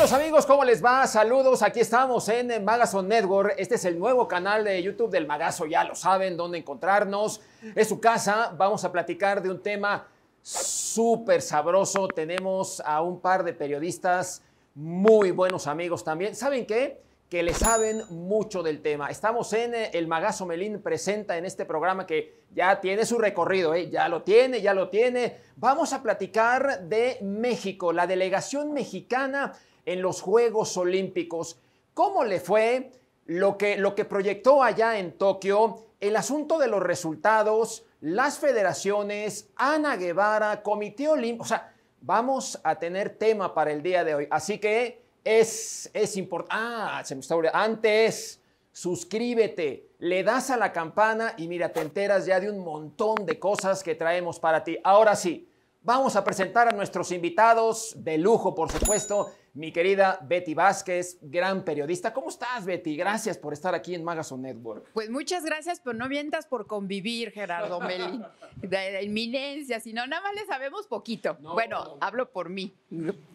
Hola amigos, ¿cómo les va? Saludos, aquí estamos en Magazo Network. Este es el nuevo canal de YouTube del Magazo, ya lo saben dónde encontrarnos. Es su casa, vamos a platicar de un tema súper sabroso. Tenemos a un par de periodistas muy buenos amigos también. ¿Saben qué? Que le saben mucho del tema. Estamos en eh, el Magazo Melín presenta en este programa que ya tiene su recorrido, ¿eh? ya lo tiene, ya lo tiene. Vamos a platicar de México, la delegación mexicana en los Juegos Olímpicos. ¿Cómo le fue lo que, lo que proyectó allá en Tokio? El asunto de los resultados, las federaciones, Ana Guevara, Comité Olímpico, o sea, vamos a tener tema para el día de hoy. Así que es, es importante. Ah, se me está olvidando. Antes, suscríbete, le das a la campana y mira, te enteras ya de un montón de cosas que traemos para ti. Ahora sí, vamos a presentar a nuestros invitados de lujo, por supuesto mi querida Betty Vázquez, gran periodista. ¿Cómo estás, Betty? Gracias por estar aquí en Magazine Network. Pues muchas gracias, pero no vientas por convivir, Gerardo Meli, de eminencia, sino nada más le sabemos poquito. bueno, hablo por mí,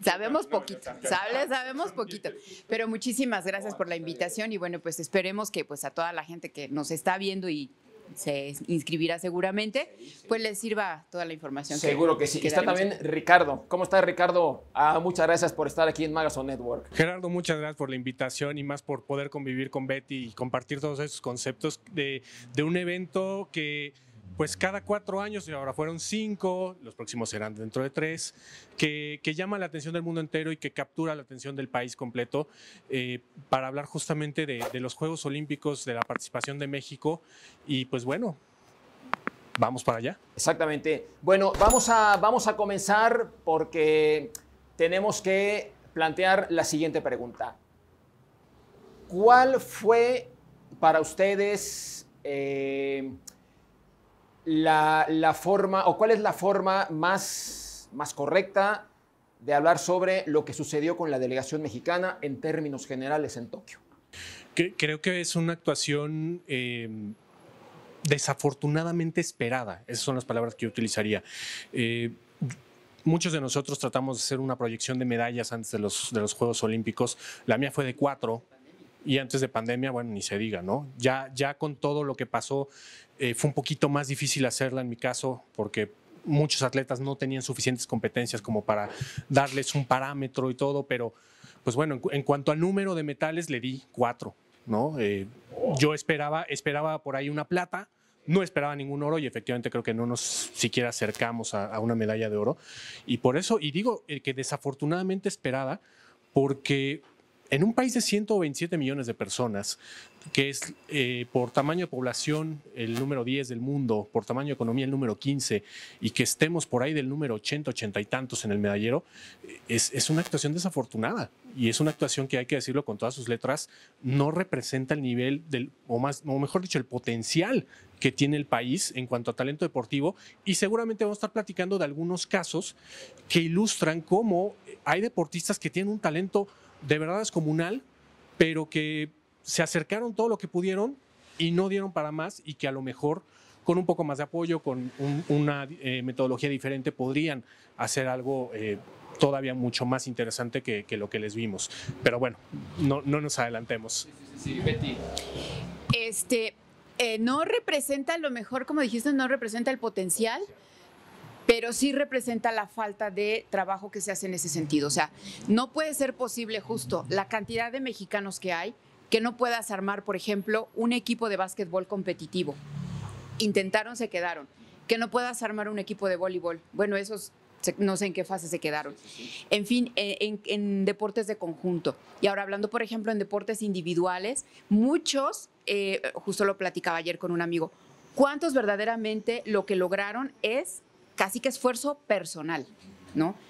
sabemos poquito, sabemos poquito. Pero muchísimas gracias por la invitación y bueno, pues esperemos que pues a toda la gente que nos está viendo y se inscribirá seguramente, pues les sirva toda la información. Seguro que, sí. Que está también Ricardo. ¿Cómo estás, Ricardo? Ah, muchas gracias por estar aquí en Magazine Network. Gerardo, muchas gracias por la invitación y más por poder convivir con Betty y compartir todos esos conceptos de, de un evento que pues cada cuatro años, y ahora fueron cinco, los próximos serán dentro de tres, que, llama la atención del mundo entero y que captura la atención del país completo eh, para hablar justamente de, los Juegos Olímpicos, de la participación de México y pues bueno, vamos para allá. Exactamente. Bueno, vamos a, vamos a comenzar porque tenemos que plantear la siguiente pregunta. ¿Cuál fue para ustedes... Eh, la, forma o cuál es la forma más, más correcta de hablar sobre lo que sucedió con la delegación mexicana en términos generales en Tokio? Creo que es una actuación em, desafortunadamente esperada. Esas son las palabras que yo utilizaría. Eh, muchos de nosotros tratamos de hacer una proyección de medallas antes de los, de los Juegos Olímpicos. La mía fue de cuatro y antes de pandemia, bueno, ni se diga, ¿no? Ya, ya con todo lo que pasó, eh, fue un poquito más difícil hacerla en mi caso, porque muchos atletas no tenían suficientes competencias como para darles un parámetro y todo, pero pues bueno, en, cuanto al número de metales le di cuatro, ¿no? Eh, yo esperaba, esperaba por ahí una plata, no esperaba ningún oro y efectivamente creo que no nos siquiera acercamos a, una medalla de oro. Y por eso, y digo eh, que desafortunadamente esperada, porque en un país de 127 millones de personas, que es eh, por tamaño de población el número 10 del mundo, por tamaño de economía el número 15, y que estemos por ahí del número 80, 80 y tantos en el medallero, eh, es, una actuación desafortunada. Y es una actuación que hay que decirlo con todas sus letras, no representa el nivel del, o más, o mejor dicho, el potencial que tiene el país en cuanto a talento deportivo. Y seguramente vamos a estar platicando de algunos casos que ilustran cómo hay deportistas que tienen un talento de verdad comunal, pero que se acercaron todo lo que pudieron y no dieron para más y que a lo mejor con un poco más de apoyo, con una eh, metodología diferente, podrían hacer algo eh, todavía mucho más interesante que, lo que les vimos. Pero bueno, no, no nos adelantemos. Sí, sí, Betty. Este, eh, no representa, lo mejor, como dijiste, no representa el potencial pero sí representa la falta de trabajo que se hace en ese sentido. O sea, no puede ser posible justo la cantidad de mexicanos que hay, que no puedas armar, por ejemplo, un equipo de básquetbol competitivo. Intentaron, se quedaron. Que no puedas armar un equipo de voleibol. Bueno, esos no sé en qué fase se quedaron. En fin, eh, en, deportes de conjunto. Y ahora hablando, por ejemplo, en deportes individuales, muchos, eh, justo lo platicaba ayer con un amigo, ¿cuántos verdaderamente lo que lograron es casi que esfuerzo personal?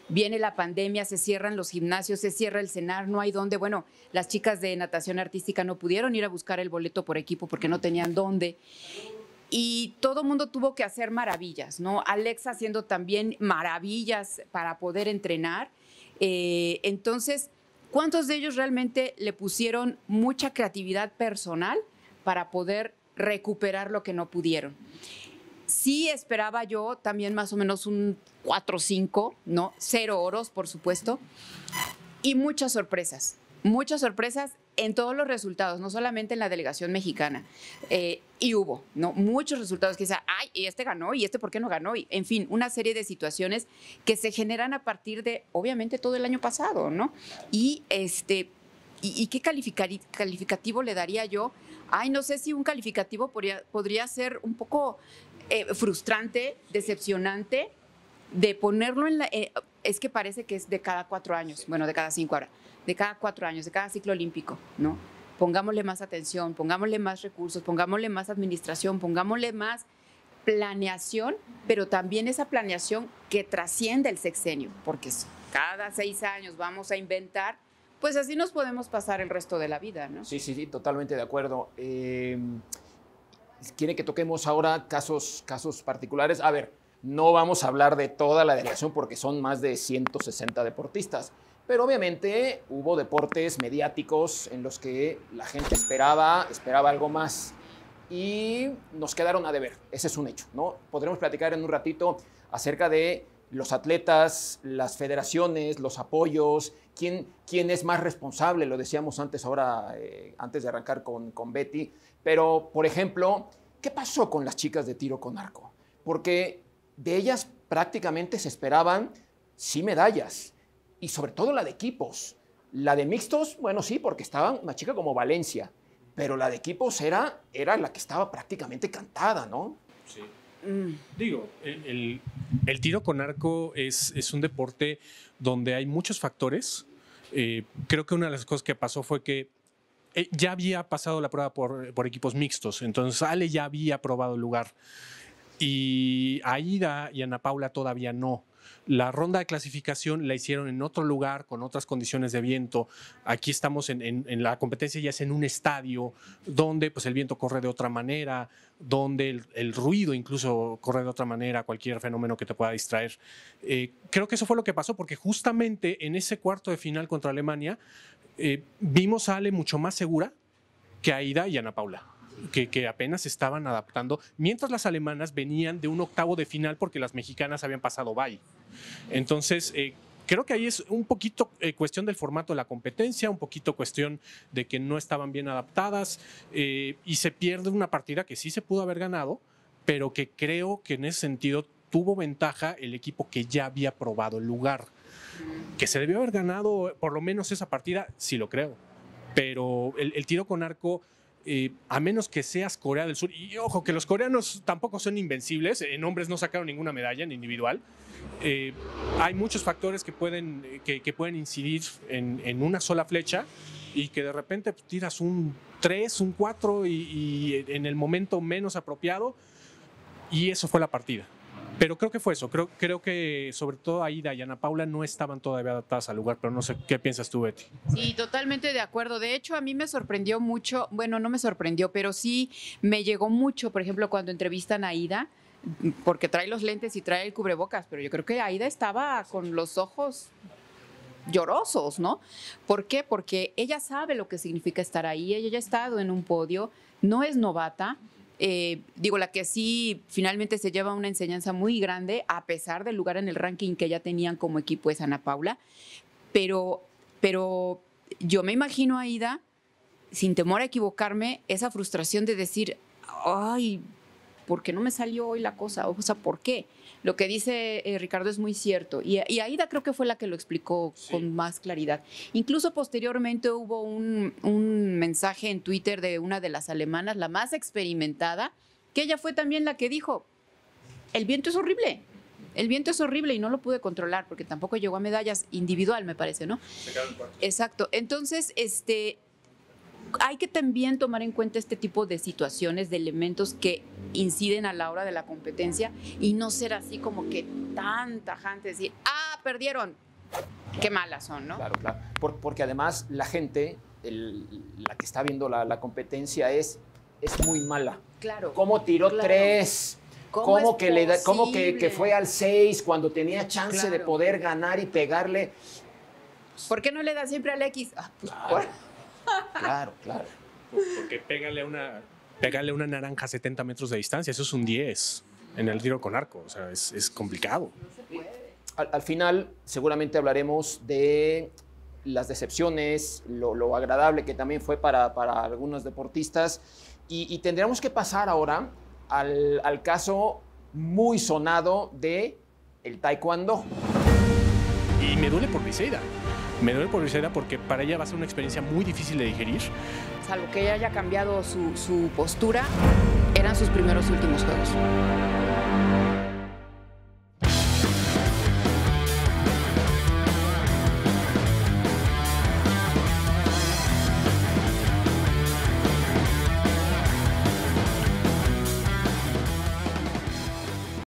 Viene la pandemia, se cierran los gimnasios, se cierra el cenar, no hay dónde. Bueno, las chicas de natación artística no pudieron ir a buscar el boleto por equipo porque no tenían dónde. Y todo el mundo tuvo que hacer maravillas, ¿no? Alexa haciendo también maravillas para poder entrenar. Eh, entonces, ¿cuántos de ellos realmente le pusieron mucha creatividad personal para poder recuperar lo que no pudieron? Sí esperaba yo también más o menos un 4 o 5, ¿no? Cero oros, por supuesto. Y muchas sorpresas, muchas sorpresas en todos los resultados, no solamente en la delegación mexicana. Eh, y hubo, ¿no? Muchos resultados que dicen, ay, este ganó, y este por qué no ganó. en fin, una serie de situaciones que se generan a partir de, obviamente, todo el año pasado, ¿no? Y este. ¿Y, y qué calificativo le daría yo? Ay, no sé si un calificativo podría ser un poco eh, frustrante, decepcionante, de ponerlo en la... Eh, es que parece que es de cada cuatro años, bueno, de cada cinco ahora, de cada cuatro años, de cada ciclo olímpico, ¿no? Pongámosle más atención, pongámosle más recursos, pongámosle más administración, pongámosle más planeación, pero también esa planeación que trasciende el sexenio, porque cada seis años vamos a inventar, pues así nos podemos pasar el resto de la vida, ¿no? Sí, sí, sí, totalmente de acuerdo. Em, quiere que toquemos ahora casos, casos particulares. A ver, no vamos a hablar de toda la delegación porque son más de 160 deportistas. Pero obviamente hubo deportes mediáticos en los que la gente esperaba, esperaba algo más. Y nos quedaron a deber, ese es un hecho, ¿no? Podremos platicar en un ratito acerca de los atletas, las federaciones, los apoyos, quién, quién es más responsable, lo decíamos antes ahora, eh, antes de arrancar con, Betty, pero por ejemplo, ¿qué pasó con las chicas de tiro con arco? Porque de ellas prácticamente se esperaban sí medallas, y sobre todo la de equipos. La de mixtos, bueno, sí, porque estaba una chica como Valencia, pero la de equipos era, era la que estaba prácticamente cantada, ¿no? Sí. Mm. Digo, el, tiro con arco es, un deporte donde hay muchos factores. Eh, creo que una de las cosas que pasó fue que eh, ya había pasado la prueba por, por, equipos mixtos, entonces Ale ya había probado el lugar y Aida y Ana Paula todavía no. La ronda de clasificación la hicieron en otro lugar, con otras condiciones de viento. Aquí estamos en, la competencia, ya es en un estadio donde pues, el viento corre de otra manera, donde el, ruido incluso corre de otra manera, cualquier fenómeno que te pueda distraer. Eh, creo que eso fue lo que pasó, porque justamente en ese cuarto de final contra Alemania eh, vimos a Ale mucho más segura que a Aida y Ana Paula que, apenas estaban adaptando, mientras las alemanas venían de un octavo de final porque las mexicanas habían pasado bye. Entonces, eh, creo que ahí es un poquito eh, cuestión del formato de la competencia, un poquito cuestión de que no estaban bien adaptadas eh, y se pierde una partida que sí se pudo haber ganado, pero que creo que en ese sentido tuvo ventaja el equipo que ya había probado el lugar, que se debió haber ganado por lo menos esa partida, sí lo creo, pero el tiro con arco eh, a menos que seas Corea del Sur, y ojo que los coreanos tampoco son invencibles, en hombres no sacaron ninguna medalla en individual, eh, hay muchos factores que pueden, eh, que, pueden incidir en, una sola flecha y que de repente pues, tiras un 3, un 4 y en el momento menos apropiado, y eso fue la partida. Pero creo que fue eso. Creo, que sobre todo Aida y Ana Paula no estaban todavía adaptadas al lugar, pero no sé qué piensas tú, Betty. Sí, totalmente de acuerdo. De hecho, a mí me sorprendió mucho, bueno, no me sorprendió, pero sí me llegó mucho, por ejemplo, cuando entrevistan a Aida, porque trae los lentes y trae el cubrebocas, pero yo creo que Aida estaba con los ojos llorosos, ¿no? ¿Por qué? Porque ella sabe lo que significa estar ahí, ella ya ha estado en un podio, no es novata, eh, digo, la que sí finalmente se lleva una enseñanza muy grande, a pesar del lugar en el ranking que ya tenían como equipo de Santa Paula, pero, pero yo me imagino a Ida, sin temor a equivocarme, esa frustración de decir, ay, ¿por qué no me salió hoy la cosa? O sea, ¿por qué? Lo que dice eh, Ricardo es muy cierto. Y, Aida creo que fue la que lo explicó con más claridad. Incluso posteriormente hubo un, un, mensaje en Twitter de una de las alemanas, la más experimentada, que ella fue también la que dijo, el viento es horrible. El viento es horrible y no lo pude controlar porque tampoco llegó a medallas individual, me parece, ¿no? Exacto. Entonces, este, hay que también tomar en cuenta este tipo de situaciones, de elementos que inciden a la hora de la competencia y no ser así como que tan tajante, decir, ah, perdieron, qué malas son, ¿no? Claro, claro. porque además la gente, la que está viendo la, competencia es, es muy mala. Claro. ¿Cómo tiró tres? ¿Cómo, que, le da, ¿cómo que, fue al seis cuando tenía chance de poder ganar y pegarle? ¿Por qué no le da siempre al X? Ah, pues, Claro, claro. Porque pégale una, una naranja a 70 metros de distancia, eso es un 10 en el tiro con arco, o sea, es, complicado. Al, al, final seguramente hablaremos de las decepciones, lo, agradable que también fue para, algunos deportistas y, tendríamos tendremos que pasar ahora al, caso muy sonado de el taekwondo. Y me duele por mi seida. Me duele por Griselda porque para ella va a ser una experiencia muy difícil de digerir. Salvo que ella haya cambiado su, postura, eran sus primeros últimos juegos.